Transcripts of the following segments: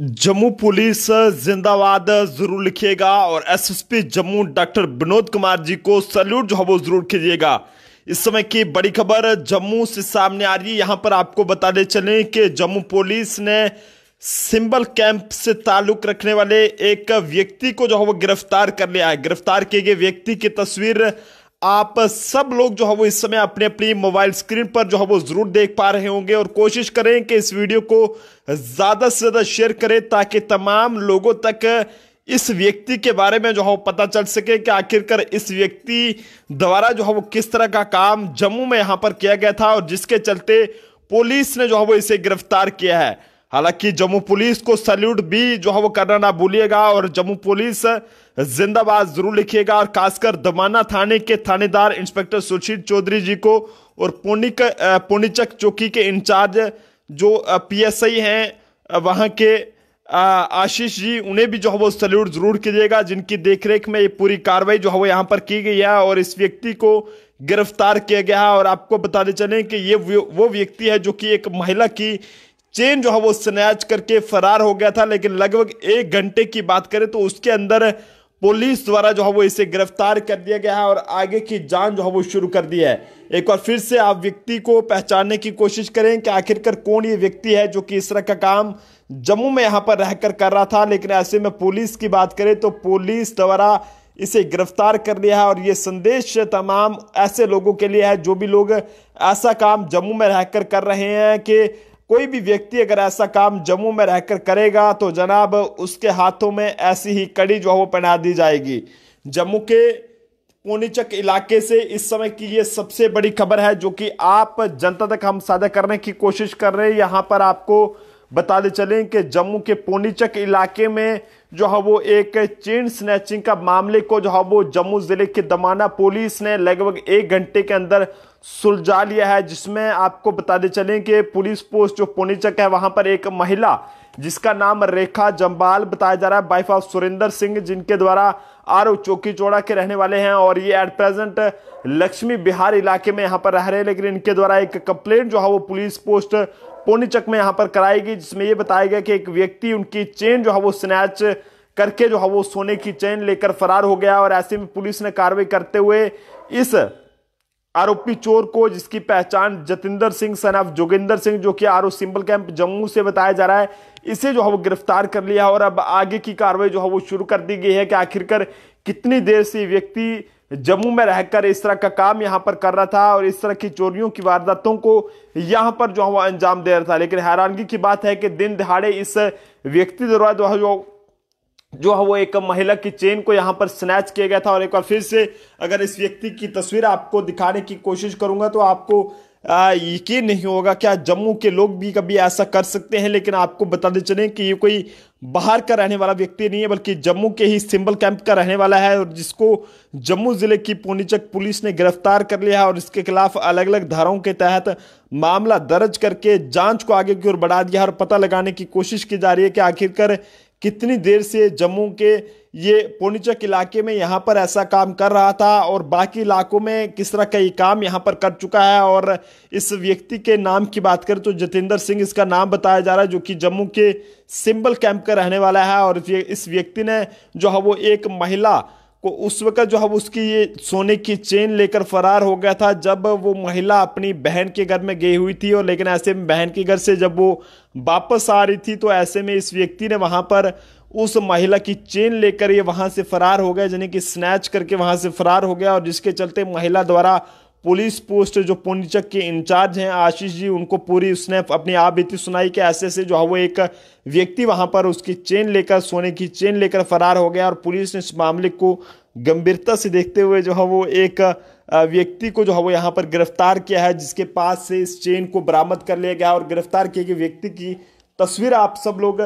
Jammu police जिंदाबाद जरूर लिखिएगा और एसएसपी जम्मू डॉक्टर विनोद कुमार जी को सल्यूट जो है वो जरूर कीजिएगा इस समय की बड़ी खबर जम्मू से सामने आ रही है यहां पर आपको बताने चले कि जम्मू पुलिस ने सिंबल कैंप से ताल्लुक रखने वाले एक व्यक्ति को जो है वो गिरफ्तार कर लिया है गिरफ्तार किए गए व्यक्ति की तस्वीर आप सब लोग जो है वो इस समय अपने अपनी मोबाइल स्क्रीन पर जो है वो जरूर देख पा रहे होंगे और कोशिश करें कि इस वीडियो को ज़्यादा से ज़्यादा शेयर करें ताकि तमाम लोगों तक इस व्यक्ति के बारे में जो है पता चल सके कि आखिरकार इस व्यक्ति द्वारा जो है वो किस तरह का काम जम्मू में यहाँ पर किया गया था और जिसके चलते पुलिस ने जो है वो इसे गिरफ्तार किया है हालांकि जम्मू पुलिस को सैल्यूट भी जो है वो करना ना भूलिएगा और जम्मू पुलिस जिंदाबाद जरूर लिखिएगा और खासकर दमाना थाने के थानेदार इंस्पेक्टर सुशील चौधरी जी को और पुणिक पुणिचक चौकी के इंचार्ज जो पीएसआई हैं वहां के आशीष जी उन्हें भी जो है वो सैल्यूट जरूर कीजिएगा जिनकी देखरेख में ये पूरी कार्रवाई जो है वो यहाँ पर की गई है और इस व्यक्ति को गिरफ्तार किया गया है और आपको बताते चले कि ये वो व्यक्ति है जो कि एक महिला की चेन जो है वो स्नैच करके फरार हो गया था लेकिन लगभग एक घंटे की बात करें तो उसके अंदर पुलिस द्वारा जो है वो इसे गिरफ्तार कर दिया गया है और आगे की जान जो है वो शुरू कर दी है एक बार फिर से आप व्यक्ति को पहचानने की कोशिश करें कि आखिरकार कौन ये व्यक्ति है जो कि इस तरह का काम जम्मू में यहाँ पर रहकर कर रहा था लेकिन ऐसे में पुलिस की बात करें तो पुलिस द्वारा इसे गिरफ्तार कर लिया है और ये संदेश तमाम ऐसे लोगों के लिए है जो भी लोग ऐसा काम जम्मू में रहकर कर रहे हैं कि कोई भी व्यक्ति अगर ऐसा काम जम्मू में रहकर करेगा तो जनाब उसके हाथों में ऐसी ही कड़ी जो है वो पहना दी जाएगी जम्मू के पोनीचक इलाके से इस समय की ये सबसे बड़ी खबर है जो कि आप जनता तक हम साझा करने की कोशिश कर रहे हैं यहाँ पर आपको बताते चलें कि जम्मू के पोनीचक इलाके में जो है वो एक चेन स्नैचिंग का मामले को जो है वो जम्मू ज़िले के दमाना पुलिस ने लगभग एक घंटे के अंदर सुलझा लिया है जिसमें आपको बताते चलें कि पुलिस पोस्ट जो पोनीचक है वहां पर एक महिला जिसका नाम रेखा जम्बाल बताया जा रहा है वाइफ ऑफ सुरेंद्र सिंह जिनके द्वारा आर चौकी चौड़ा के रहने वाले हैं और ये एट प्रेजेंट लक्ष्मी बिहार इलाके में यहाँ पर रह रहे हैं लेकिन इनके द्वारा एक कंप्लेंट जो है वो पुलिस पोस्ट पोनीचक में यहां पर कराई गई जिसमें यह बताया गया कि एक व्यक्ति उनकी चेन जो है वो स्नैच करके जो है वो सोने की चेन लेकर फरार हो गया और ऐसे में पुलिस ने कार्रवाई करते हुए इस आरोपी चोर को जिसकी पहचान जतिंदर सिंह सन ऑफ जोगिंदर सिंह जो कि आर सिंबल कैंप जम्मू से बताया जा रहा है इसे जो है वो गिरफ्तार कर लिया और अब आगे की कार्रवाई जो है वो शुरू कर दी गई है कि आखिरकार कितनी देर से व्यक्ति जम्मू में रहकर इस तरह का काम यहां पर कर रहा था और इस तरह की चोरियों की वारदातों को यहां पर जो है वो अंजाम दे रहा था लेकिन हैरानगी की बात है कि दिन दहाड़े इस व्यक्ति द्वारा जो है जो जो है वो एक महिला की चेन को यहाँ पर स्नैच किया गया था और एक बार फिर से अगर इस व्यक्ति की तस्वीर आपको दिखाने की कोशिश करूंगा तो आपको यकीन नहीं होगा क्या जम्मू के लोग भी कभी ऐसा कर सकते हैं लेकिन आपको बताते चलें कि ये कोई बाहर का रहने वाला व्यक्ति नहीं है बल्कि जम्मू के ही सिंबल कैंप का रहने वाला है और जिसको जम्मू ज़िले की पोनीचक पुलिस ने गिरफ्तार कर लिया है और इसके खिलाफ अलग अलग धाराओं के तहत मामला दर्ज करके जांच को आगे की ओर बढ़ा दिया है और पता लगाने की कोशिश की जा रही है कि आखिरकार कितनी देर से जम्मू के ये पोनीचक इलाके में यहाँ पर ऐसा काम कर रहा था और बाकी इलाकों में किस तरह का ये काम यहाँ पर कर चुका है और इस व्यक्ति के नाम की बात करें तो जितेंद्र सिंह इसका नाम बताया जा रहा है जो कि जम्मू के सिंबल कैंप का रहने वाला है और इस व्यक्ति ने जो है वो एक महिला को उस वक्त जो है उसकी ये सोने की चेन लेकर फरार हो गया था जब वो महिला अपनी बहन के घर में गई हुई थी और लेकिन ऐसे में बहन के घर से जब वो वापस आ रही थी तो ऐसे में इस व्यक्ति ने वहाँ पर उस महिला की चेन लेकर ये वहाँ से फरार हो गया यानी कि स्नैच करके वहाँ से फरार हो गया और जिसके चलते महिला द्वारा पुलिस पोस्ट जो पोनीचक के इंचार्ज हैं आशीष जी उनको पूरी उसने अपनी आप बीती सुनाई कि ऐसे ऐसे जो है वो एक व्यक्ति वहां पर उसकी चेन लेकर सोने की चेन लेकर फरार हो गया और पुलिस ने इस मामले को गंभीरता से देखते हुए जो है वो एक व्यक्ति को जो है वो यहाँ पर गिरफ्तार किया है जिसके पास से इस चेन को बरामद कर लिया गया और गिरफ्तार किए गए व्यक्ति की तस्वीर आप सब लोग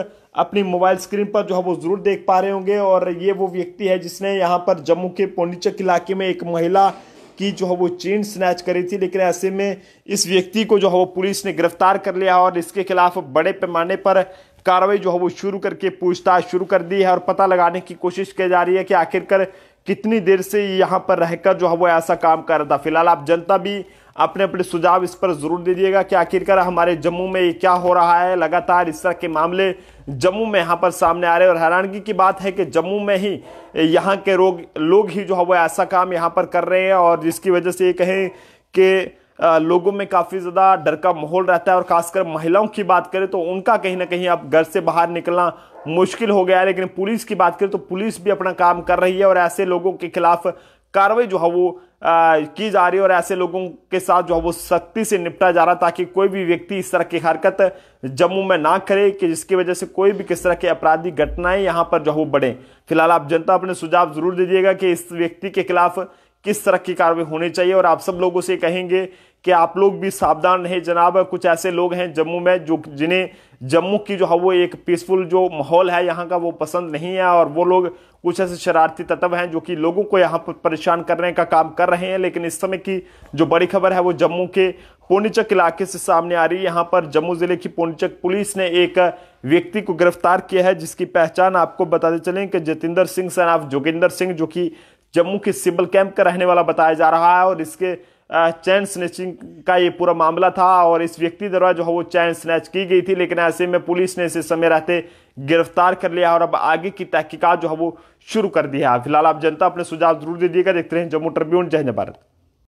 अपनी मोबाइल स्क्रीन पर जो है वो जरूर देख पा रहे होंगे और ये वो व्यक्ति है जिसने यहाँ पर जम्मू के पोंडीचक इलाके में एक महिला की जो है वो चेन स्नैच करी थी लेकिन ऐसे में इस व्यक्ति को जो है वो पुलिस ने गिरफ्तार कर लिया और इसके खिलाफ बड़े पैमाने पर कार्रवाई जो है वो शुरू करके पूछताछ शुरू कर दी है और पता लगाने की कोशिश की जा रही है कि आखिरकार कितनी देर से यहाँ पर रहकर जो है वो ऐसा काम कर रहा था फिलहाल आप जनता भी अपने अपने सुझाव इस पर जरूर दीजिएगा कि आखिरकार हमारे जम्मू में ये क्या हो रहा है लगातार इस तरह के मामले जम्मू में यहाँ पर सामने आ रहे हैं और हैरानगी की बात है कि जम्मू में ही यहाँ के लोग लोग ही जो है वो ऐसा काम यहाँ पर कर रहे हैं और जिसकी वजह से ये कहें कि लोगों में काफ़ी ज़्यादा डर का माहौल रहता है और खासकर महिलाओं की बात करें तो उनका कहीं ना कहीं अब घर से बाहर निकलना मुश्किल हो गया है लेकिन पुलिस की बात करें तो पुलिस भी अपना काम कर रही है और ऐसे लोगों के खिलाफ कार्रवाई जो है वो आ, की जा रही है और ऐसे लोगों के साथ जो है वो सख्ती से निपटा जा रहा ताकि कोई भी व्यक्ति इस तरह की हरकत जम्मू में ना करे कि जिसकी वजह से कोई भी किस तरह के अपराधी घटनाएं यहाँ पर जो है वो बढ़े फिलहाल आप जनता अपने सुझाव जरूर दीजिएगा कि इस व्यक्ति के खिलाफ किस तरह की कार्रवाई होनी चाहिए और आप सब लोगों से कहेंगे कि आप लोग भी सावधान रहें जनाब कुछ ऐसे लोग हैं जम्मू में जो जिन्हें जम्मू की जो है वो एक पीसफुल जो माहौल है यहाँ का वो पसंद नहीं है और वो लोग कुछ ऐसे शरारती तत्व हैं जो कि लोगों को यहाँ पर परेशान करने का काम कर रहे हैं लेकिन इस समय की जो बड़ी खबर है वो जम्मू के पोनीचक इलाके से सामने आ रही है यहाँ पर जम्मू जिले की पोनीचक पुलिस ने एक व्यक्ति को गिरफ्तार किया है जिसकी पहचान आपको बताते चलें कि जतिंदर सिंह सन ऑफ जोगिंदर सिंह जो कि जम्मू के सिबल कैंप का रहने वाला बताया जा रहा है और इसके चैन स्नेचिंग का ये पूरा मामला था और इस व्यक्ति द्वारा जो है वो चैन स्नैच की गई थी लेकिन ऐसे में पुलिस ने इसे समय रहते गिरफ्तार कर लिया और अब आगे की तहकीकात जो है वो शुरू कर दी है फिलहाल आप जनता अपने सुझाव जरूर दीजिएगा देखते रहें जम्मू ट्रिब्यून जय भारत